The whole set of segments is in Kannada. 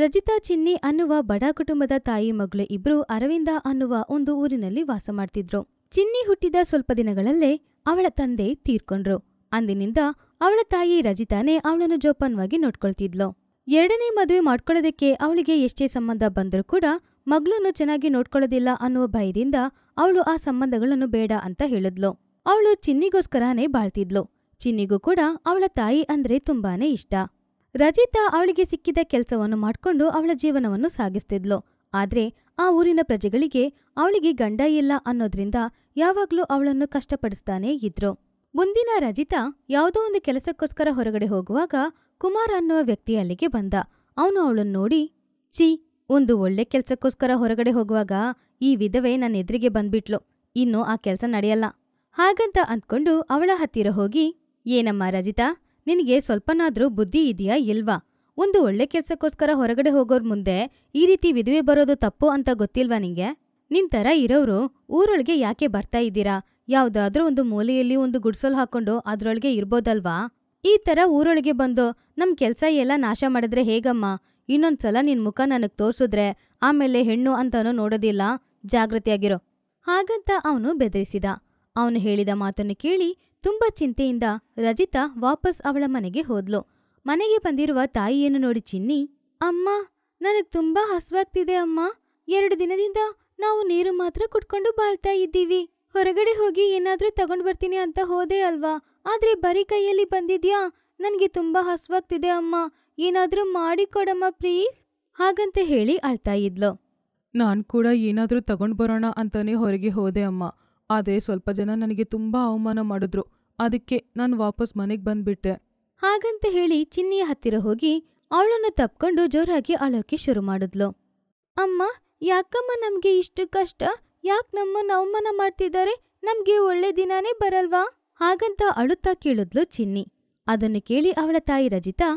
ರಜಿತಾ ಚಿನ್ನಿ ಅನ್ನುವ ಬಡ ಕುಟುಂಬದ ತಾಯಿ ಮಗಳು ಇಬ್ರು ಅರವಿಂದ ಅನ್ನುವ ಒಂದು ಊರಿನಲ್ಲಿ ವಾಸ ಮಾಡ್ತಿದ್ರು ಚಿನ್ನಿ ಹುಟ್ಟಿದ ಸ್ವಲ್ಪ ದಿನಗಳಲ್ಲೇ ಅವಳ ತಂದೆ ತೀರ್ಕೊಂಡ್ರು ಅಂದಿನಿಂದ ಅವಳ ತಾಯಿ ರಜಿತಾನೇ ಅವಳನ್ನು ಜೋಪಾನವಾಗಿ ನೋಡ್ಕೊಳ್ತಿದ್ಲು ಎರಡನೇ ಮದುವೆ ಮಾಡ್ಕೊಳ್ಳೋದಕ್ಕೆ ಅವಳಿಗೆ ಎಷ್ಟೇ ಸಂಬಂಧ ಬಂದರೂ ಕೂಡ ಮಗಳನ್ನು ಚೆನ್ನಾಗಿ ನೋಡ್ಕೊಳ್ಳೋದಿಲ್ಲ ಅನ್ನುವ ಭಯದಿಂದ ಅವಳು ಆ ಸಂಬಂಧಗಳನ್ನು ಬೇಡ ಅಂತ ಹೇಳಿದ್ಲು ಅವಳು ಚಿನ್ನಿಗೋಸ್ಕರನೇ ಬಾಳ್ತಿದ್ಲು ಚಿನ್ನಿಗೂ ಕೂಡ ಅವಳ ತಾಯಿ ಅಂದ್ರೆ ತುಂಬಾನೇ ಇಷ್ಟ ರಜಿತಾ ಅವಳಿಗೆ ಸಿಕ್ಕಿದ ಕೆಲಸವನ್ನು ಮಾಡಿಕೊಂಡು ಅವಳ ಜೀವನವನ್ನು ಸಾಗಿಸ್ತಿದ್ಲು ಆದರೆ ಆ ಊರಿನ ಪ್ರಜೆಗಳಿಗೆ ಅವಳಿಗೆ ಗಂಡ ಇಲ್ಲ ಅನ್ನೋದ್ರಿಂದ ಯಾವಾಗಲೂ ಅವಳನ್ನು ಕಷ್ಟಪಡಿಸ್ತಾನೇ ಇದ್ರು ಮುಂದಿನ ರಜಿತಾ ಯಾವುದೋ ಒಂದು ಕೆಲಸಕ್ಕೋಸ್ಕರ ಹೊರಗಡೆ ಹೋಗುವಾಗ ಕುಮಾರ್ ಅನ್ನುವ ವ್ಯಕ್ತಿ ಅಲ್ಲಿಗೆ ಬಂದ ಅವನು ಅವಳನ್ನು ನೋಡಿ ಚಿ ಒಂದು ಒಳ್ಳೆ ಕೆಲಸಕ್ಕೋಸ್ಕರ ಹೊರಗಡೆ ಹೋಗುವಾಗ ಈ ವಿಧವೆ ನನ್ನ ಎದುರಿಗೆ ಬಂದ್ಬಿಟ್ಲು ಇನ್ನು ಆ ಕೆಲಸ ನಡೆಯಲ್ಲ ಹಾಗಂತ ಅಂದ್ಕೊಂಡು ಅವಳ ಹತ್ತಿರ ಹೋಗಿ ಏನಮ್ಮ ರಜಿತಾ ನಿನಗೆ ಸ್ವಲ್ಪನಾದ್ರೂ ಬುದ್ಧಿ ಇದೆಯಾ ಇಲ್ವಾ ಒಂದು ಒಳ್ಳೆ ಕೆಲ್ಸಕ್ಕೋಸ್ಕರ ಹೊರಗಡೆ ಹೋಗೋರ್ ಮುಂದೆ ಈ ರೀತಿ ವಿಧವೆ ಬರೋದು ತಪ್ಪು ಅಂತ ಗೊತ್ತಿಲ್ವಾ ನಿಂಗೆ ನಿನ್ ತರ ಇರೋರು ಊರೊಳಗೆ ಯಾಕೆ ಬರ್ತಾ ಇದ್ದೀರಾ ಯಾವ್ದಾದ್ರೂ ಒಂದು ಮೂಲೆಯಲ್ಲಿ ಒಂದು ಗುಡ್ಸಲ್ ಹಾಕೊಂಡು ಅದ್ರೊಳಗೆ ಇರ್ಬೋದಲ್ವಾ ಈ ತರ ಊರೊಳಗೆ ಬಂದು ನಮ್ ಕೆಲ್ಸ ಎಲ್ಲ ನಾಶ ಮಾಡಿದ್ರೆ ಹೇಗಮ್ಮ ಇನ್ನೊಂದ್ಸಲ ನಿನ್ ಮುಖ ನನಗ್ ತೋರ್ಸಿದ್ರೆ ಆಮೇಲೆ ಹೆಣ್ಣು ಅಂತನೂ ನೋಡೋದಿಲ್ಲ ಜಾಗೃತಿಯಾಗಿರೋ ಹಾಗಂತ ಅವನು ಬೆದರಿಸಿದ ಅವನು ಹೇಳಿದ ಮಾತನ್ನು ಕೇಳಿ ತುಂಬ ಚಿಂತೆಯಿಂದ ರಜಿತಾ ವಾಪಸ್ ಅವಳ ಮನೆಗೆ ಹೋದ್ಲು ಮನೆಗೆ ಬಂದಿರುವ ತಾಯಿಯನ್ನು ನೋಡಿ ಚಿನ್ನಿ ಅಮ್ಮ ನನಗೆ ತುಂಬಾ ಹಸುವಾಗ್ತಿದೆ ಅಮ್ಮ ಎರಡು ದಿನದಿಂದ ನಾವು ನೀರು ಮಾತ್ರ ಕುಟ್ಕೊಂಡು ಬಾಳ್ತಾ ಇದ್ದೀವಿ ಹೊರಗಡೆ ಹೋಗಿ ಏನಾದ್ರೂ ತಗೊಂಡು ಬರ್ತೀನಿ ಅಂತ ಹೋದೆ ಅಲ್ವಾ ಆದ್ರೆ ಬರೀ ಕೈಯಲ್ಲಿ ಬಂದಿದ್ಯಾ ನನಗೆ ತುಂಬಾ ಹಸುವಾಗ್ತಿದೆ ಅಮ್ಮ ಏನಾದ್ರೂ ಮಾಡಿ ಕೊಡಮ್ಮ ಪ್ಲೀಸ್ ಹಾಗಂತ ಹೇಳಿ ಅಳ್ತಾ ಇದ್ಲು ನಾನು ಕೂಡ ಏನಾದ್ರೂ ತಗೊಂಡು ಬರೋಣ ಅಂತಾನೆ ಹೊರಗೆ ಹೋದೆ ಅಮ್ಮ ಆದ್ರೆ ಸ್ವಲ್ಪ ಜನ ನನಗೆ ತುಂಬಾ ಅವಮಾನ ಮಾಡಿದ್ರು ಅದಕ್ಕೆ ನಾನು ವಾಪಸ್ ಮನೆಗೆ ಬಂದ್ಬಿಟ್ಟೆ ಹಾಗಂತ ಹೇಳಿ ಚಿನ್ನಿಯ ಹತ್ತಿರ ಹೋಗಿ ಅವಳನ್ನು ತಪ್ಕೊಂಡು ಜೋರಾಗಿ ಅಳೋಕೆ ಶುರು ಮಾಡಿದ್ಲು ಅಮ್ಮ ಯಾಕಮ್ಮ ನಮ್ಗೆ ಇಷ್ಟು ಕಷ್ಟ ಯಾಕೆ ನಮ್ಮ ಅವಮಾನ ಮಾಡ್ತಿದ್ದಾರೆ ನಮ್ಗೆ ಒಳ್ಳೆ ದಿನಾನೇ ಬರಲ್ವಾ ಹಾಗಂತ ಅಳುತ್ತಾ ಕೇಳಿದ್ಲು ಚಿನ್ನಿ ಅದನ್ನು ಕೇಳಿ ಅವಳ ತಾಯಿ ರಜಿತಾ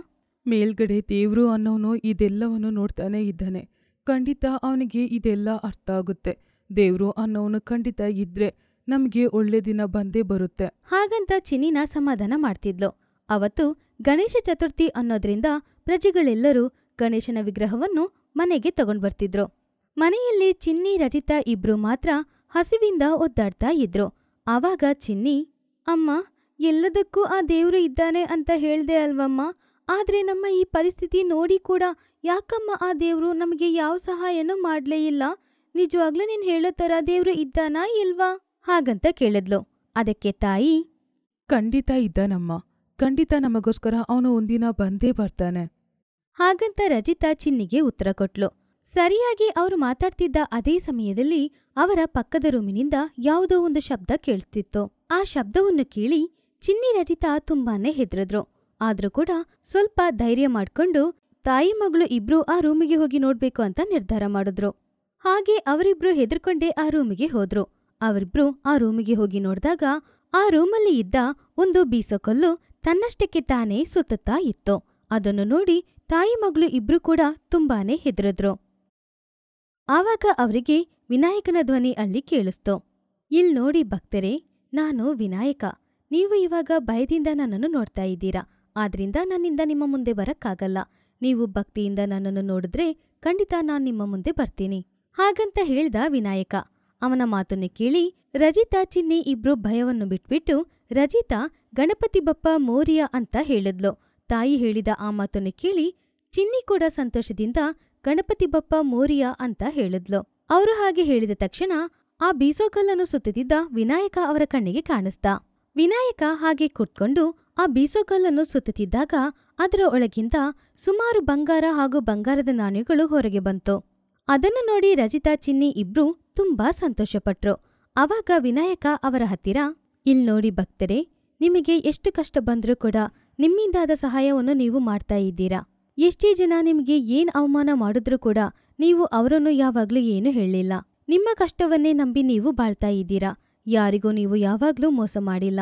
ಮೇಲ್ಗಡೆ ದೇವ್ರು ಅನ್ನೋನು ಇದೆಲ್ಲವನ್ನು ನೋಡ್ತಾನೆ ಇದ್ದಾನೆ ಖಂಡಿತ ಅವನಿಗೆ ಇದೆಲ್ಲ ಅರ್ಥ ಆಗುತ್ತೆ ದೇವ್ರು ಅನ್ನೋನು ಖಂಡಿತ ಇದ್ರೆ ನಮ್ಗೆ ಒಳ್ಳೆ ದಿನ ಬಂದೇ ಬರುತ್ತೆ ಹಾಗಂತ ಚಿನಿನ ಸಮಾಧಾನ ಮಾಡ್ತಿದ್ಲು ಅವತ್ತು ಗಣೇಶ ಚತುರ್ಥಿ ಅನ್ನೋದ್ರಿಂದ ಪ್ರಜೆಗಳೆಲ್ಲರೂ ಗಣೇಶನ ವಿಗ್ರಹವನ್ನು ಮನೆಗೆ ಬರ್ತಿದ್ರು ಮನೆಯಲ್ಲಿ ಚಿನ್ನಿ ರಜಿತಾ ಇಬ್ರು ಮಾತ್ರ ಹಸಿವಿಂದ ಒದ್ದಾಡ್ತಾ ಇದ್ರು ಆವಾಗ ಚಿನ್ನಿ ಅಮ್ಮ ಎಲ್ಲದಕ್ಕೂ ಆ ದೇವ್ರು ಇದ್ದಾನೆ ಅಂತ ಹೇಳ್ದೆ ಅಲ್ವಮ್ಮ ಆದ್ರೆ ನಮ್ಮ ಈ ಪರಿಸ್ಥಿತಿ ನೋಡಿ ಕೂಡ ಯಾಕಮ್ಮ ಆ ದೇವ್ರು ನಮಗೆ ಯಾವ ಸಹಾಯನೂ ಮಾಡ್ಲೇ ಇಲ್ಲ ನಿಜವಾಗ್ಲೂ ನೀನ್ ಹೇಳೋ ತರ ದೇವ್ರು ಇದ್ದಾನಾ ಇಲ್ವಾ ಹಾಗಂತ ಕೇಳಿದ್ಲು ಅದಕ್ಕೆ ತಾಯಿ ಖಂಡಿತ ಇದ್ದಾನಮ್ಮ ಖಂಡಿತ ನಮಗೋಸ್ಕರ ಅವನು ಒಂದಿನ ಬಂದೇ ಬರ್ತಾನೆ ಹಾಗಂತ ರಜಿತಾ ಚಿನ್ನಿಗೆ ಉತ್ತರ ಕೊಟ್ಲು ಸರಿಯಾಗಿ ಅವರು ಮಾತಾಡ್ತಿದ್ದ ಅದೇ ಸಮಯದಲ್ಲಿ ಅವರ ಪಕ್ಕದ ರೂಮಿನಿಂದ ಯಾವುದೋ ಒಂದು ಶಬ್ದ ಕೇಳಿಸ್ತಿತ್ತು ಆ ಶಬ್ದವನ್ನು ಕೇಳಿ ಚಿನ್ನಿ ರಜಿತಾ ತುಂಬಾನೇ ಹೆದ್ರದ್ರು ಆದ್ರೂ ಕೂಡ ಸ್ವಲ್ಪ ಧೈರ್ಯ ಮಾಡ್ಕೊಂಡು ತಾಯಿ ಮಗಳು ಇಬ್ರು ಆ ರೂಮಿಗೆ ಹೋಗಿ ನೋಡ್ಬೇಕು ಅಂತ ನಿರ್ಧಾರ ಮಾಡಿದ್ರು ಹಾಗೆ ಅವರಿಬ್ರು ಹೆದರ್ಕೊಂಡೇ ಆ ರೂಮಿಗೆ ಹೋದ್ರು ಅವರಿಬ್ರು ಆ ರೂಮಿಗೆ ಹೋಗಿ ನೋಡಿದಾಗ ಆ ರೂಮಲ್ಲಿ ಇದ್ದ ಒಂದು ಬೀಸಕಲ್ಲು ತನ್ನಷ್ಟಕ್ಕೆ ತಾನೇ ಸುತ್ತುತ್ತಾ ಇತ್ತು ಅದನ್ನು ನೋಡಿ ತಾಯಿ ಮಗಳು ಇಬ್ರು ಕೂಡ ತುಂಬಾನೇ ಹೆದರಿದ್ರು ಆವಾಗ ಅವರಿಗೆ ವಿನಾಯಕನ ಧ್ವನಿ ಅಲ್ಲಿ ಕೇಳಿಸ್ತು ಇಲ್ ನೋಡಿ ಭಕ್ತರೇ ನಾನು ವಿನಾಯಕ ನೀವು ಇವಾಗ ಭಯದಿಂದ ನನ್ನನ್ನು ನೋಡ್ತಾ ಇದ್ದೀರಾ ಆದ್ರಿಂದ ನನ್ನಿಂದ ನಿಮ್ಮ ಮುಂದೆ ಬರಕ್ಕಾಗಲ್ಲ ನೀವು ಭಕ್ತಿಯಿಂದ ನನ್ನನ್ನು ನೋಡಿದ್ರೆ ಖಂಡಿತ ನಾನು ನಿಮ್ಮ ಮುಂದೆ ಬರ್ತೀನಿ ಹಾಗಂತ ಹೇಳ್ದ ವಿನಾಯಕ ಅವನ ಮಾತನ್ನು ಕೇಳಿ ರಜಿತಾ ಚಿನ್ನಿ ಇಬ್ರು ಭಯವನ್ನು ಬಿಟ್ಬಿಟ್ಟು ರಜಿತಾ ಗಣಪತಿ ಬಪ್ಪ ಮೋರಿಯ ಅಂತ ಹೇಳಿದ್ಲು ತಾಯಿ ಹೇಳಿದ ಆ ಮಾತನ್ನು ಕೇಳಿ ಚಿನ್ನಿ ಕೂಡ ಸಂತೋಷದಿಂದ ಗಣಪತಿ ಬಪ್ಪ ಮೋರಿಯ ಅಂತ ಹೇಳಿದ್ಲು ಅವರು ಹಾಗೆ ಹೇಳಿದ ತಕ್ಷಣ ಆ ಬೀಸೋಕಲ್ಲನ್ನು ಸುತ್ತುತ್ತಿದ್ದ ವಿನಾಯಕ ಅವರ ಕಣ್ಣಿಗೆ ಕಾಣಿಸ್ತ ವಿನಾಯಕ ಹಾಗೆ ಕುಟ್ಕೊಂಡು ಆ ಬೀಸೋಕಲ್ಲನ್ನು ಸುತ್ತುತ್ತಿದ್ದಾಗ ಅದರ ಒಳಗಿಂದ ಸುಮಾರು ಬಂಗಾರ ಹಾಗೂ ಬಂಗಾರದ ನಾಣ್ಯಗಳು ಹೊರಗೆ ಬಂತು ಅದನ್ನು ನೋಡಿ ರಜಿತಾ ಚಿನ್ನಿ ಇಬ್ರು ತುಂಬಾ ಸಂತೋಷಪಟ್ರು ಅವಾಗ ವಿನಾಯಕ ಅವರ ಹತ್ತಿರ ಇಲ್ಲಿ ನೋಡಿ ಭಕ್ತರೇ ನಿಮಗೆ ಎಷ್ಟು ಕಷ್ಟ ಬಂದರೂ ಕೂಡ ನಿಮ್ಮಿಂದಾದ ಸಹಾಯವನ್ನು ನೀವು ಮಾಡ್ತಾ ಇದ್ದೀರಾ ಎಷ್ಟೇ ಜನ ನಿಮಗೆ ಏನ್ ಅವಮಾನ ಮಾಡಿದ್ರೂ ಕೂಡ ನೀವು ಅವರನ್ನು ಯಾವಾಗ್ಲೂ ಏನು ಹೇಳಿಲ್ಲ ನಿಮ್ಮ ಕಷ್ಟವನ್ನೇ ನಂಬಿ ನೀವು ಬಾಳ್ತಾ ಇದ್ದೀರಾ ಯಾರಿಗೂ ನೀವು ಯಾವಾಗ್ಲೂ ಮೋಸ ಮಾಡಿಲ್ಲ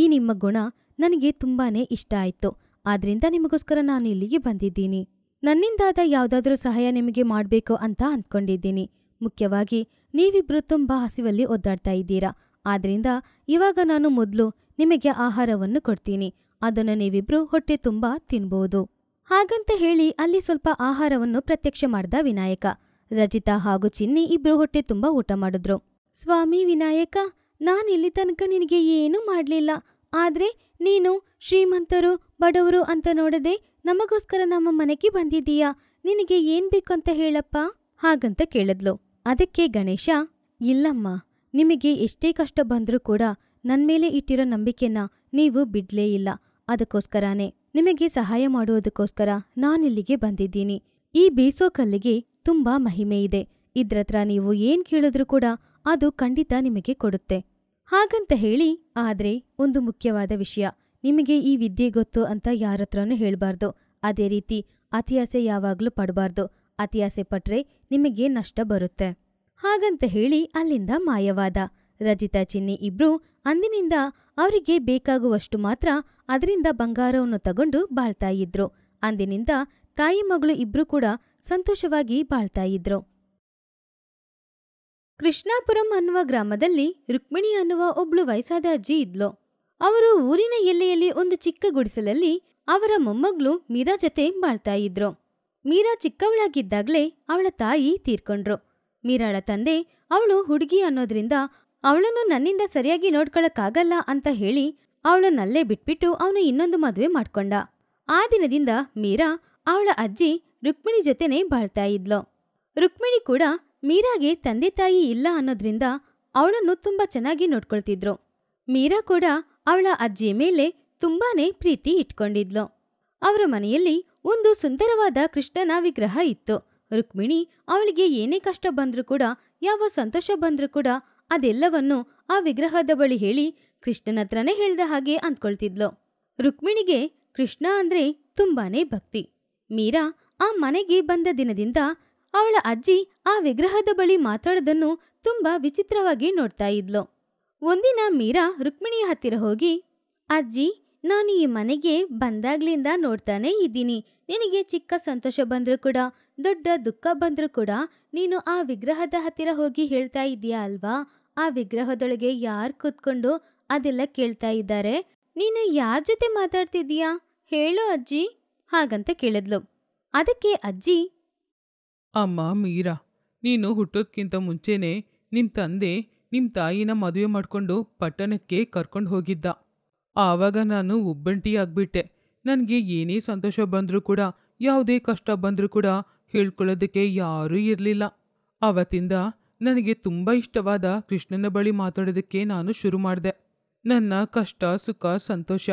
ಈ ನಿಮ್ಮ ಗುಣ ನನಗೆ ತುಂಬಾನೇ ಇಷ್ಟ ಆಯ್ತು ಆದ್ರಿಂದ ನಿಮಗೋಸ್ಕರ ನಾನು ಇಲ್ಲಿಗೆ ಬಂದಿದ್ದೀನಿ ನನ್ನಿಂದಾದ ಯಾವುದಾದ್ರೂ ಸಹಾಯ ನಿಮಗೆ ಮಾಡಬೇಕು ಅಂತ ಅಂದ್ಕೊಂಡಿದ್ದೀನಿ ಮುಖ್ಯವಾಗಿ ನೀವಿಬ್ರು ತುಂಬಾ ಹಸಿವಲ್ಲಿ ಒದ್ದಾಡ್ತಾ ಇದ್ದೀರಾ ಆದ್ರಿಂದ ಇವಾಗ ನಾನು ಮೊದಲು ನಿಮಗೆ ಆಹಾರವನ್ನು ಕೊಡ್ತೀನಿ ಅದನ್ನು ನೀವಿಬ್ರು ಹೊಟ್ಟೆ ತುಂಬಾ ತಿನ್ಬೋದು ಹಾಗಂತ ಹೇಳಿ ಅಲ್ಲಿ ಸ್ವಲ್ಪ ಆಹಾರವನ್ನು ಪ್ರತ್ಯಕ್ಷ ಮಾಡ್ದ ವಿನಾಯಕ ರಜಿತಾ ಹಾಗೂ ಚಿನ್ನಿ ಇಬ್ರು ಹೊಟ್ಟೆ ತುಂಬಾ ಊಟ ಮಾಡಿದ್ರು ಸ್ವಾಮಿ ವಿನಾಯಕ ನಾನು ಇಲ್ಲಿ ತನಕ ನಿನಗೆ ಏನೂ ಮಾಡಲಿಲ್ಲ ಆದ್ರೆ ನೀನು ಶ್ರೀಮಂತರು ಬಡವರು ಅಂತ ನೋಡದೆ ನಮಗೋಸ್ಕರ ನಮ್ಮ ಮನೆಗೆ ಬಂದಿದ್ದೀಯಾ ನಿನಗೆ ಏನ್ ಬೇಕಂತ ಹೇಳಪ್ಪ ಹಾಗಂತ ಕೇಳಿದ್ಲು ಅದಕ್ಕೆ ಗಣೇಶ ಇಲ್ಲಮ್ಮ ನಿಮಗೆ ಎಷ್ಟೇ ಕಷ್ಟ ಬಂದರೂ ಕೂಡ ನನ್ನ ಮೇಲೆ ಇಟ್ಟಿರೋ ನಂಬಿಕೆನ ನೀವು ಬಿಡ್ಲೇ ಇಲ್ಲ ಅದಕ್ಕೋಸ್ಕರನೇ ನಿಮಗೆ ಸಹಾಯ ಮಾಡುವುದಕ್ಕೋಸ್ಕರ ನಾನಿಲ್ಲಿಗೆ ಬಂದಿದ್ದೀನಿ ಈ ಬೇಸೋ ಕಲ್ಲಿಗೆ ತುಂಬಾ ಮಹಿಮೆ ಇದೆ ಇದ್ರತ್ರ ನೀವು ಏನ್ ಕೇಳಿದ್ರು ಕೂಡ ಅದು ಖಂಡಿತ ನಿಮಗೆ ಕೊಡುತ್ತೆ ಹಾಗಂತ ಹೇಳಿ ಆದ್ರೆ ಒಂದು ಮುಖ್ಯವಾದ ವಿಷಯ ನಿಮಗೆ ಈ ವಿದ್ಯೆ ಗೊತ್ತು ಅಂತ ಯಾರತ್ರನೂ ಹೇಳಬಾರ್ದು ಅದೇ ರೀತಿ ಅತಿಯಾಸೆ ಯಾವಾಗ್ಲೂ ಪಡಬಾರ್ದು ಅತಿ ಆಸೆ ಪಟ್ರೆ ನಿಮಗೆ ನಷ್ಟ ಬರುತ್ತೆ ಹಾಗಂತ ಹೇಳಿ ಅಲ್ಲಿಂದ ಮಾಯವಾದ ರಜಿತಾ ಚಿನ್ನಿ ಇಬ್ರು ಅಂದಿನಿಂದ ಅವರಿಗೆ ಬೇಕಾಗುವಷ್ಟು ಮಾತ್ರ ಅದರಿಂದ ಬಂಗಾರವನ್ನು ತಗೊಂಡು ಬಾಳ್ತಾ ಇದ್ರು ಅಂದಿನಿಂದ ತಾಯಿ ಮಗಳು ಇಬ್ರು ಕೂಡ ಸಂತೋಷವಾಗಿ ಬಾಳ್ತಾ ಇದ್ರು ಕೃಷ್ಣಾಪುರಂ ಅನ್ನುವ ಗ್ರಾಮದಲ್ಲಿ ರುಕ್ಮಿಣಿ ಅನ್ನುವ ಒಬ್ಳು ವಯಸ್ಸಾದ ಅಜ್ಜಿ ಇದ್ಲು ಅವರು ಊರಿನ ಎಲ್ಲೆಯಲ್ಲಿ ಒಂದು ಚಿಕ್ಕ ಗುಡಿಸಲಲ್ಲಿ ಅವರ ಮೊಮ್ಮಗಳು ಮೀರಾ ಜೊತೆ ಬಾಳ್ತಾ ಇದ್ರು ಮೀರಾ ಚಿಕ್ಕವಳಾಗಿದ್ದಾಗಲೇ ಅವಳ ತಾಯಿ ತೀರ್ಕೊಂಡ್ರು ಮೀರಾಳ ತಂದೆ ಅವಳು ಹುಡುಗಿ ಅನ್ನೋದ್ರಿಂದ ಅವಳನ್ನು ನನ್ನಿಂದ ಸರಿಯಾಗಿ ನೋಡ್ಕೊಳಕ್ಕಾಗಲ್ಲ ಅಂತ ಹೇಳಿ ಅವಳನ್ನಲ್ಲೇ ಬಿಟ್ಬಿಟ್ಟು ಅವನು ಇನ್ನೊಂದು ಮದುವೆ ಮಾಡ್ಕೊಂಡ ಆ ದಿನದಿಂದ ಮೀರಾ ಅವಳ ಅಜ್ಜಿ ರುಕ್ಮಿಣಿ ಜೊತೆನೆ ಬಾಳ್ತಾ ಇದ್ಲು ರುಕ್ಮಿಣಿ ಕೂಡ ಮೀರಾಗೆ ತಂದೆ ತಾಯಿ ಇಲ್ಲ ಅನ್ನೋದ್ರಿಂದ ಅವಳನ್ನು ತುಂಬಾ ಚೆನ್ನಾಗಿ ನೋಡ್ಕೊಳ್ತಿದ್ರು ಮೀರಾ ಕೂಡ ಅವಳ ಅಜ್ಜಿಯ ಮೇಲೆ ತುಂಬಾನೇ ಪ್ರೀತಿ ಇಟ್ಕೊಂಡಿದ್ಲು ಅವರ ಮನೆಯಲ್ಲಿ ಒಂದು ಸುಂದರವಾದ ಕೃಷ್ಣನ ವಿಗ್ರಹ ಇತ್ತು ರುಕ್ಮಿಣಿ ಅವಳಿಗೆ ಏನೇ ಕಷ್ಟ ಬಂದರೂ ಕೂಡ ಯಾವ ಸಂತೋಷ ಬಂದರೂ ಕೂಡ ಅದೆಲ್ಲವನ್ನು ಆ ವಿಗ್ರಹದ ಬಳಿ ಹೇಳಿ ಕೃಷ್ಣನ ಹತ್ರನೇ ಹೇಳಿದ ಹಾಗೆ ಅಂದ್ಕೊಳ್ತಿದ್ಲು ರುಕ್ಮಿಣಿಗೆ ಕೃಷ್ಣ ಅಂದರೆ ತುಂಬಾನೇ ಭಕ್ತಿ ಮೀರಾ ಆ ಮನೆಗೆ ಬಂದ ದಿನದಿಂದ ಅವಳ ಅಜ್ಜಿ ಆ ವಿಗ್ರಹದ ಬಳಿ ಮಾತಾಡೋದನ್ನು ತುಂಬ ವಿಚಿತ್ರವಾಗಿ ನೋಡ್ತಾ ಇದ್ಲು ಒಂದಿನ ಮೀರಾ ರುಕ್ಮಿಣಿಯ ಹತ್ತಿರ ಹೋಗಿ ಅಜ್ಜಿ ನಾನು ಈ ಮನೆಗೆ ಬಂದಾಗ್ಲಿಂದ ನೋಡ್ತಾನೆ ಇದ್ದೀನಿ ನಿನಗೆ ಚಿಕ್ಕ ಸಂತೋಷ ಬಂದರೂ ಕೂಡ ದೊಡ್ಡ ದುಃಖ ಬಂದರೂ ಕೂಡ ನೀನು ಆ ವಿಗ್ರಹದ ಹತ್ತಿರ ಹೋಗಿ ಹೇಳ್ತಾ ಇದೀಯಾ ಅಲ್ವಾ ಆ ವಿಗ್ರಹದೊಳಗೆ ಯಾರು ಕೂತ್ಕೊಂಡು ಅದೆಲ್ಲ ಕೇಳ್ತಾ ಇದ್ದಾರೆ ನೀನು ಯಾರ ಜೊತೆ ಮಾತಾಡ್ತಿದ್ದೀಯಾ ಹೇಳು ಅಜ್ಜಿ ಹಾಗಂತ ಕೇಳಿದ್ಲು ಅದಕ್ಕೆ ಅಜ್ಜಿ ಅಮ್ಮ ಮೀರಾ ನೀನು ಹುಟ್ಟೋದ್ಕಿಂತ ಮುಂಚೆನೇ ನಿಮ್ಮ ತಂದೆ ನಿಮ್ಮ ತಾಯಿನ ಮದುವೆ ಮಾಡಿಕೊಂಡು ಪಟ್ಟಣಕ್ಕೆ ಕರ್ಕೊಂಡು ಹೋಗಿದ್ದ ಆವಾಗ ನಾನು ಒಬ್ಬಂಟಿ ಆಗ್ಬಿಟ್ಟೆ ನನಗೆ ಏನೇ ಸಂತೋಷ ಬಂದರೂ ಕೂಡ ಯಾವುದೇ ಕಷ್ಟ ಬಂದರೂ ಕೂಡ ಹೇಳ್ಕೊಳ್ಳೋದಕ್ಕೆ ಯಾರೂ ಇರಲಿಲ್ಲ ಆವತ್ತಿಂದ ನನಗೆ ತುಂಬ ಇಷ್ಟವಾದ ಕೃಷ್ಣನ ಬಳಿ ಮಾತಾಡೋದಕ್ಕೆ ನಾನು ಶುರು ಮಾಡಿದೆ ನನ್ನ ಕಷ್ಟ ಸುಖ ಸಂತೋಷ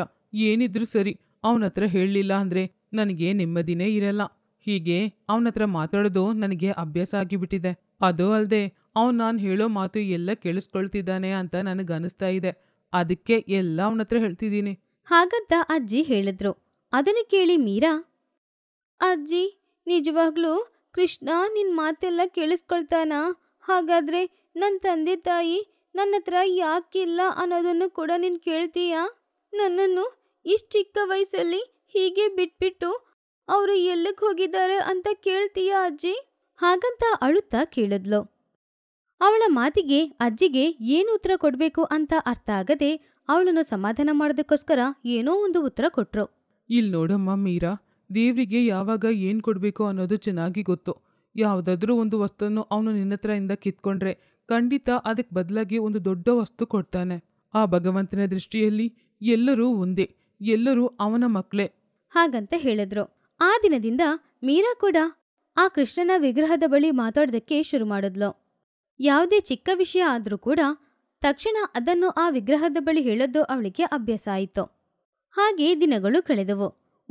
ಏನಿದ್ರೂ ಸರಿ ಅವನ ಹತ್ರ ಹೇಳಲಿಲ್ಲ ಅಂದರೆ ನನಗೆ ನೆಮ್ಮದಿನೇ ಇರಲ್ಲ ಹೀಗೆ ಅವನ ಹತ್ರ ಮಾತಾಡೋದು ನನಗೆ ಅಭ್ಯಾಸ ಆಗಿಬಿಟ್ಟಿದೆ ಅದು ಅಲ್ಲದೆ ಅವನು ನಾನು ಹೇಳೋ ಮಾತು ಎಲ್ಲ ಕೇಳಿಸ್ಕೊಳ್ತಿದ್ದಾನೆ ಅಂತ ನನಗನ್ನಿಸ್ತಾ ಇದೆ ಅದಕ್ಕೆ ಎಲ್ಲ ಅವನತ್ರ ಹೇಳ್ತಿದ್ದೀನಿ ಹಾಗಂತ ಅಜ್ಜಿ ಹೇಳಿದ್ರು ಅದನ್ನು ಕೇಳಿ ಮೀರಾ ಅಜ್ಜಿ ನಿಜವಾಗ್ಲೂ ಕೃಷ್ಣ ನಿನ್ ಮಾತೆಲ್ಲ ಕೇಳಿಸ್ಕೊಳ್ತಾನ ಹಾಗಾದ್ರೆ ನನ್ನ ತಂದೆ ತಾಯಿ ನನ್ನ ಹತ್ರ ಯಾಕಿಲ್ಲ ಅನ್ನೋದನ್ನು ಕೂಡ ನೀನ್ ಕೇಳ್ತೀಯಾ ನನ್ನನ್ನು ಇಷ್ಟ ಚಿಕ್ಕ ವಯಸ್ಸಲ್ಲಿ ಹೀಗೆ ಬಿಟ್ಬಿಟ್ಟು ಅವರು ಎಲ್ಲಕ್ಕೆ ಹೋಗಿದ್ದಾರೆ ಅಂತ ಕೇಳ್ತೀಯಾ ಅಜ್ಜಿ ಹಾಗಂತ ಅಳುತ್ತಾ ಕೇಳಿದ್ಲು ಅವಳ ಮಾತಿಗೆ ಅಜ್ಜಿಗೆ ಏನು ಉತ್ತರ ಕೊಡಬೇಕು ಅಂತ ಅರ್ಥ ಆಗದೆ ಅವಳನ್ನು ಸಮಾಧಾನ ಮಾಡೋದಕ್ಕೋಸ್ಕರ ಏನೋ ಒಂದು ಉತ್ತರ ಕೊಟ್ರು ಇಲ್ ನೋಡಮ್ಮ ಮೀರಾ ದೇವರಿಗೆ ಯಾವಾಗ ಏನ್ ಕೊಡ್ಬೇಕು ಅನ್ನೋದು ಚೆನ್ನಾಗಿ ಗೊತ್ತು ಯಾವುದಾದ್ರೂ ಒಂದು ವಸ್ತುವನ್ನು ಅವನು ನಿನ್ನತ್ರ ಇಂದ ಕಿತ್ಕೊಂಡ್ರೆ ಖಂಡಿತ ಅದಕ್ಕೆ ಬದಲಾಗಿ ಒಂದು ದೊಡ್ಡ ವಸ್ತು ಕೊಡ್ತಾನೆ ಆ ಭಗವಂತನ ದೃಷ್ಟಿಯಲ್ಲಿ ಎಲ್ಲರೂ ಒಂದೇ ಎಲ್ಲರೂ ಅವನ ಮಕ್ಕಳೇ ಹಾಗಂತ ಹೇಳಿದ್ರು ಆ ದಿನದಿಂದ ಮೀರಾ ಕೂಡ ಆ ಕೃಷ್ಣನ ವಿಗ್ರಹದ ಬಳಿ ಮಾತಾಡೋದಕ್ಕೆ ಶುರು ಮಾಡಿದ್ಲು ಯಾವುದೇ ಚಿಕ್ಕ ವಿಷಯ ಆದರೂ ಕೂಡ ತಕ್ಷಣ ಅದನ್ನು ಆ ವಿಗ್ರಹದ ಬಳಿ ಹೇಳೋದು ಅವಳಿಗೆ ಅಭ್ಯಾಸ ಆಯಿತು ಹಾಗೆ ದಿನಗಳು ಕಳೆದವು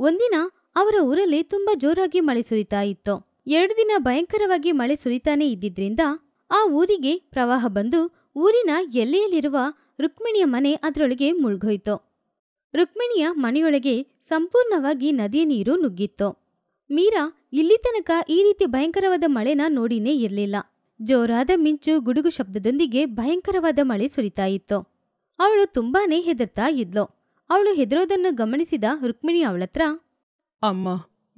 ಒಂದಿನ ಅವರ ಊರಲ್ಲಿ ತುಂಬಾ ಜೋರಾಗಿ ಮಳೆ ಸುರಿತಾ ಇತ್ತು ಎರಡು ದಿನ ಭಯಂಕರವಾಗಿ ಮಳೆ ಸುರಿತಾನೇ ಇದ್ದಿದ್ರಿಂದ ಆ ಊರಿಗೆ ಪ್ರವಾಹ ಬಂದು ಊರಿನ ಎಲ್ಲೆಯಲ್ಲಿರುವ ರುಕ್ಮಿಣಿಯ ಮನೆ ಅದರೊಳಗೆ ಮುಳುಗೋಯ್ತು ರುಕ್ಮಿಣಿಯ ಮನೆಯೊಳಗೆ ಸಂಪೂರ್ಣವಾಗಿ ನದಿಯ ನೀರು ನುಗ್ಗಿತ್ತು ಮೀರಾ ಇಲ್ಲಿ ತನಕ ಈ ರೀತಿ ಭಯಂಕರವಾದ ಮಳೆನ ನೋಡಿನೇ ಇರಲಿಲ್ಲ ಜೋರಾದ ಮಿಂಚು ಗುಡುಗು ಶಬ್ದದೊಂದಿಗೆ ಭಯಂಕರವಾದ ಮಳೆ ಸುರಿತಾ ಇತ್ತು ಅವಳು ತುಂಬಾನೇ ಹೆದರ್ತಾ ಇದ್ಲು ಅವಳು ಹೆದರೋದನ್ನು ಗಮನಿಸಿದ ರುಕ್ಮಿಣಿ ಅವಳತ್ರ ಅಮ್ಮ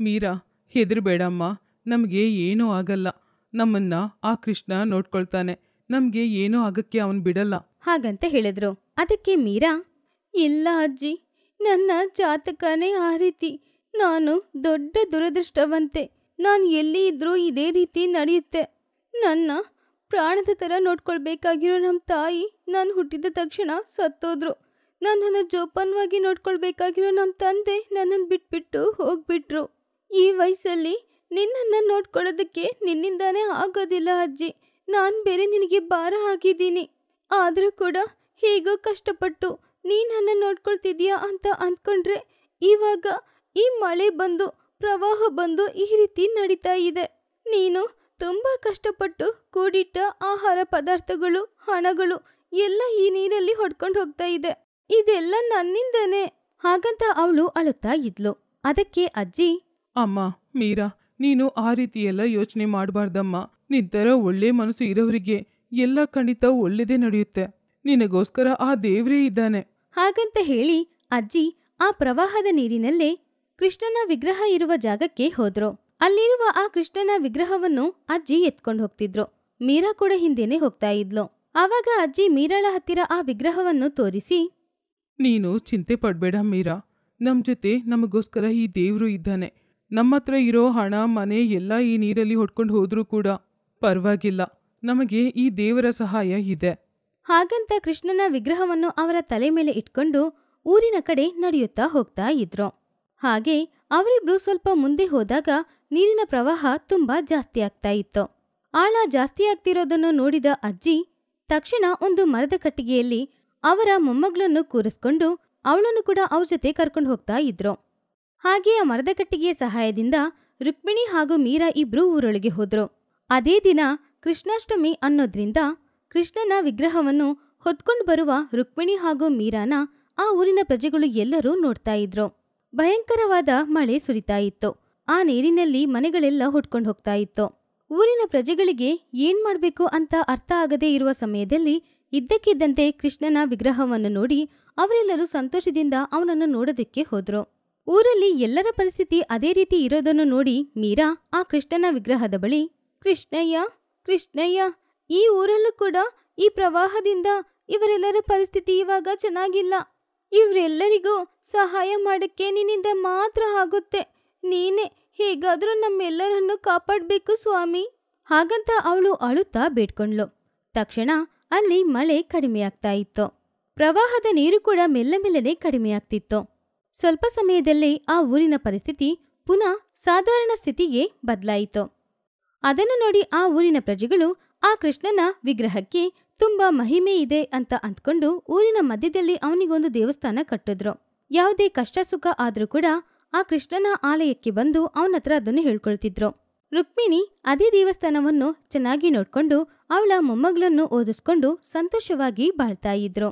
ಮೀರಾ ಹೆದರ್ಬೇಡಮ್ಮ ನಮಗೆ ಏನೂ ಆಗಲ್ಲ ನಮ್ಮನ್ನ ಆ ಕೃಷ್ಣ ನೋಡ್ಕೊಳ್ತಾನೆ ನಮ್ಗೆ ಏನೂ ಆಗಕ್ಕೆ ಅವನು ಬಿಡಲ್ಲ ಹಾಗಂತ ಹೇಳಿದ್ರು ಅದಕ್ಕೆ ಮೀರಾ ಇಲ್ಲ ಅಜ್ಜಿ ನನ್ನ ಜಾತಕನೇ ಆ ರೀತಿ ನಾನು ದೊಡ್ಡ ದುರದೃಷ್ಟವಂತೆ ನಾನು ಎಲ್ಲಿ ಇದ್ರೂ ಇದೇ ರೀತಿ ನಡೆಯುತ್ತೆ ನನ್ನ ಪ್ರಾಣದ ಥರ ನೋಡ್ಕೊಳ್ಬೇಕಾಗಿರೋ ನಮ್ಮ ತಾಯಿ ನಾನು ಹುಟ್ಟಿದ ತಕ್ಷಣ ಸತ್ತೋದ್ರು ನನ್ನನ್ನು ಜೋಪಾನವಾಗಿ ನೋಡ್ಕೊಳ್ಬೇಕಾಗಿರೋ ನಮ್ಮ ತಂದೆ ನನ್ನನ್ನು ಬಿಟ್ಬಿಟ್ಟು ಹೋಗ್ಬಿಟ್ರು ಈ ವಯಸ್ಸಲ್ಲಿ ನಿನ್ನನ್ನು ನೋಡ್ಕೊಳ್ಳೋದಕ್ಕೆ ನಿನ್ನಿಂದಾನೇ ಆಗೋದಿಲ್ಲ ಅಜ್ಜಿ ನಾನು ಬೇರೆ ನಿನಗೆ ಭಾರ ಆಗಿದ್ದೀನಿ ಆದರೂ ಕೂಡ ಹೇಗೋ ಕಷ್ಟಪಟ್ಟು ನೀ ನನ್ನ ಅಂತ ಅಂದ್ಕೊಂಡ್ರೆ ಇವಾಗ ಈ ಮಳೆ ಬಂದು ಪ್ರವಾಹ ಬಂದು ಈ ರೀತಿ ನಡೀತಾ ಇದೆ ನೀನು ತುಂಬಾ ಕಷ್ಟಪಟ್ಟು ಕೂಡಿಟ್ಟ ಆಹಾರ ಪದಾರ್ಥಗಳು ಹಣಗಳು ಎಲ್ಲ ಈ ನೀರಲ್ಲಿ ಹೊಡ್ಕೊಂಡು ಹೋಗ್ತಾ ಇದೆ ಇದೆಲ್ಲ ನನ್ನಿಂದನೇ ಹಾಗಂತ ಅವಳು ಅಳುತ್ತಾ ಇದ್ಲು ಅದಕ್ಕೆ ಅಜ್ಜಿ ಅಮ್ಮ ಮೀರಾ ನೀನು ಆ ರೀತಿ ಎಲ್ಲ ಯೋಚನೆ ಮಾಡಬಾರ್ದಮ್ಮ ನಿಂತರ ಒಳ್ಳೆ ಮನಸ್ಸು ಇರೋರಿಗೆ ಎಲ್ಲ ಖಂಡಿತ ಒಳ್ಳೆದೇ ನಡೆಯುತ್ತೆ ನಿನಗೋಸ್ಕರ ಆ ದೇವ್ರೇ ಇದ್ದಾನೆ ಹಾಗಂತ ಹೇಳಿ ಅಜ್ಜಿ ಆ ಪ್ರವಾಹದ ನೀರಿನಲ್ಲೇ ಕೃಷ್ಣನ ವಿಗ್ರಹ ಇರುವ ಜಾಗಕ್ಕೆ ಹೋದ್ರು ಅಲ್ಲಿರುವ ಆ ಕೃಷ್ಣನ ವಿಗ್ರಹವನ್ನು ಅಜ್ಜಿ ಎತ್ಕೊಂಡು ಹೋಗ್ತಿದ್ರು ಮೀರಾ ಕೂಡ ಹಿಂದೇನೆ ಹೋಗ್ತಾ ಇದ್ಲು ಆವಾಗ ಅಜ್ಜಿ ಮೀರಾಳ ಹತ್ತಿರ ಆ ವಿಗ್ರಹವನ್ನು ತೋರಿಸಿ ನೀನು ಚಿಂತೆ ಪಡ್ಬೇಡ ಮೀರಾ ನಮ್ ಜೊತೆ ನಮಗೋಸ್ಕರ ಈ ದೇವ್ರು ಇದ್ದಾನೆ ನಮ್ಮ ಹತ್ರ ಇರೋ ಹಣ ಮನೆ ಎಲ್ಲ ಈ ನೀರಲ್ಲಿ ಹೊಡ್ಕೊಂಡು ಹೋದ್ರೂ ಕೂಡ ಪರವಾಗಿಲ್ಲ ನಮಗೆ ಈ ದೇವರ ಸಹಾಯ ಇದೆ ಹಾಗಂತ ಕೃಷ್ಣನ ವಿಗ್ರಹವನ್ನು ಅವರ ತಲೆ ಮೇಲೆ ಇಟ್ಕೊಂಡು ಊರಿನ ಕಡೆ ನಡೆಯುತ್ತಾ ಹೋಗ್ತಾ ಇದ್ರು ಹಾಗೆ ಅವರಿಬ್ರು ಸ್ವಲ್ಪ ಮುಂದೆ ಹೋದಾಗ ನೀರಿನ ಪ್ರವಾಹ ತುಂಬಾ ಜಾಸ್ತಿ ಆಗ್ತಾ ಇತ್ತು ಆಳ ಜಾಸ್ತಿ ಆಗ್ತಿರೋದನ್ನು ನೋಡಿದ ಅಜ್ಜಿ ತಕ್ಷಣ ಒಂದು ಮರದ ಕಟ್ಟಿಗೆಯಲ್ಲಿ ಅವರ ಮೊಮ್ಮಗಳನ್ನು ಕೂರಿಸ್ಕೊಂಡು ಅವಳನ್ನು ಕೂಡ ಅವ್ರ ಜೊತೆ ಕರ್ಕೊಂಡು ಹೋಗ್ತಾ ಇದ್ರು ಹಾಗೆ ಆ ಮರದ ಕಟ್ಟಿಗೆಯ ಸಹಾಯದಿಂದ ರುಕ್ಮಿಣಿ ಹಾಗೂ ಮೀರಾ ಇಬ್ರು ಊರೊಳಗೆ ಹೋದ್ರು ಅದೇ ದಿನ ಕೃಷ್ಣಾಷ್ಟಮಿ ಅನ್ನೋದ್ರಿಂದ ಕೃಷ್ಣನ ವಿಗ್ರಹವನ್ನು ಹೊತ್ಕೊಂಡು ಬರುವ ರುಕ್ಮಿಣಿ ಹಾಗೂ ಮೀರಾನ ಆ ಊರಿನ ಪ್ರಜೆಗಳು ಎಲ್ಲರೂ ನೋಡ್ತಾ ಇದ್ರು ಭಯಂಕರವಾದ ಮಳೆ ಸುರಿತಾ ಇತ್ತು ಆ ನೀರಿನಲ್ಲಿ ಮನೆಗಳೆಲ್ಲ ಹುಟ್ಕೊಂಡು ಹೋಗ್ತಾ ಇತ್ತು ಊರಿನ ಪ್ರಜೆಗಳಿಗೆ ಏನ್ ಮಾಡಬೇಕು ಅಂತ ಅರ್ಥ ಆಗದೇ ಇರುವ ಸಮಯದಲ್ಲಿ ಇದ್ದಕ್ಕಿದ್ದಂತೆ ಕೃಷ್ಣನ ವಿಗ್ರಹವನ್ನು ನೋಡಿ ಅವರೆಲ್ಲರೂ ಸಂತೋಷದಿಂದ ಅವನನ್ನು ನೋಡೋದಕ್ಕೆ ಹೋದ್ರು ಊರಲ್ಲಿ ಎಲ್ಲರ ಪರಿಸ್ಥಿತಿ ಅದೇ ರೀತಿ ಇರೋದನ್ನು ನೋಡಿ ಮೀರಾ ಆ ಕೃಷ್ಣನ ವಿಗ್ರಹದ ಬಳಿ ಕೃಷ್ಣಯ್ಯ ಕೃಷ್ಣಯ್ಯ ಈ ಊರಲ್ಲೂ ಕೂಡ ಈ ಪ್ರವಾಹದಿಂದ ಇವರೆಲ್ಲರ ಪರಿಸ್ಥಿತಿ ಇವಾಗ ಚೆನ್ನಾಗಿಲ್ಲ ಇವರೆಲ್ಲರಿಗೂ ಸಹಾಯ ಮಾಡಕ್ಕೆ ನಿನ್ನಿಂದ ಮಾತ್ರ ಆಗುತ್ತೆ ನೀನೇ ಹೇಗಾದರೂ ನಮ್ಮೆಲ್ಲರನ್ನು ಕಾಪಾಡಬೇಕು ಸ್ವಾಮಿ ಹಾಗಂತ ಅವಳು ಅಳುತ್ತಾ ಬೇಡ್ಕೊಂಡ್ಲು ತಕ್ಷಣ ಅಲ್ಲಿ ಮಳೆ ಕಡಿಮೆಯಾಗ್ತಾ ಇತ್ತು ಪ್ರವಾಹದ ನೀರು ಕೂಡ ಮೆಲ್ಲ ಮೆಲ್ಲನೆ ಕಡಿಮೆಯಾಗ್ತಿತ್ತು ಸ್ವಲ್ಪ ಸಮಯದಲ್ಲೇ ಆ ಊರಿನ ಪರಿಸ್ಥಿತಿ ಪುನಃ ಸಾಧಾರಣ ಸ್ಥಿತಿಗೆ ಬದಲಾಯಿತು ಅದನ್ನು ನೋಡಿ ಆ ಊರಿನ ಪ್ರಜೆಗಳು ಆ ಕೃಷ್ಣನ ವಿಗ್ರಹಕ್ಕೆ ತುಂಬಾ ಮಹಿಮೆ ಇದೆ ಅಂತ ಅಂದ್ಕೊಂಡು ಊರಿನ ಮಧ್ಯದಲ್ಲಿ ಅವನಿಗೊಂದು ದೇವಸ್ಥಾನ ಕಟ್ಟಿದ್ರು ಯಾವುದೇ ಕಷ್ಟ ಸುಖ ಆದ್ರೂ ಕೂಡ ಆ ಕೃಷ್ಣನ ಆಲಯಕ್ಕೆ ಬಂದು ಅವನತ್ರ ಅದನ್ನು ಹೇಳ್ಕೊಳ್ತಿದ್ರು ರುಕ್ಮಿಣಿ ಅದೇ ದೇವಸ್ಥಾನವನ್ನು ಚೆನ್ನಾಗಿ ನೋಡ್ಕೊಂಡು ಅವಳ ಮೊಮ್ಮಗಳನ್ನು ಓದಿಸ್ಕೊಂಡು ಸಂತೋಷವಾಗಿ ಬಾಳ್ತಾ ಇದ್ರು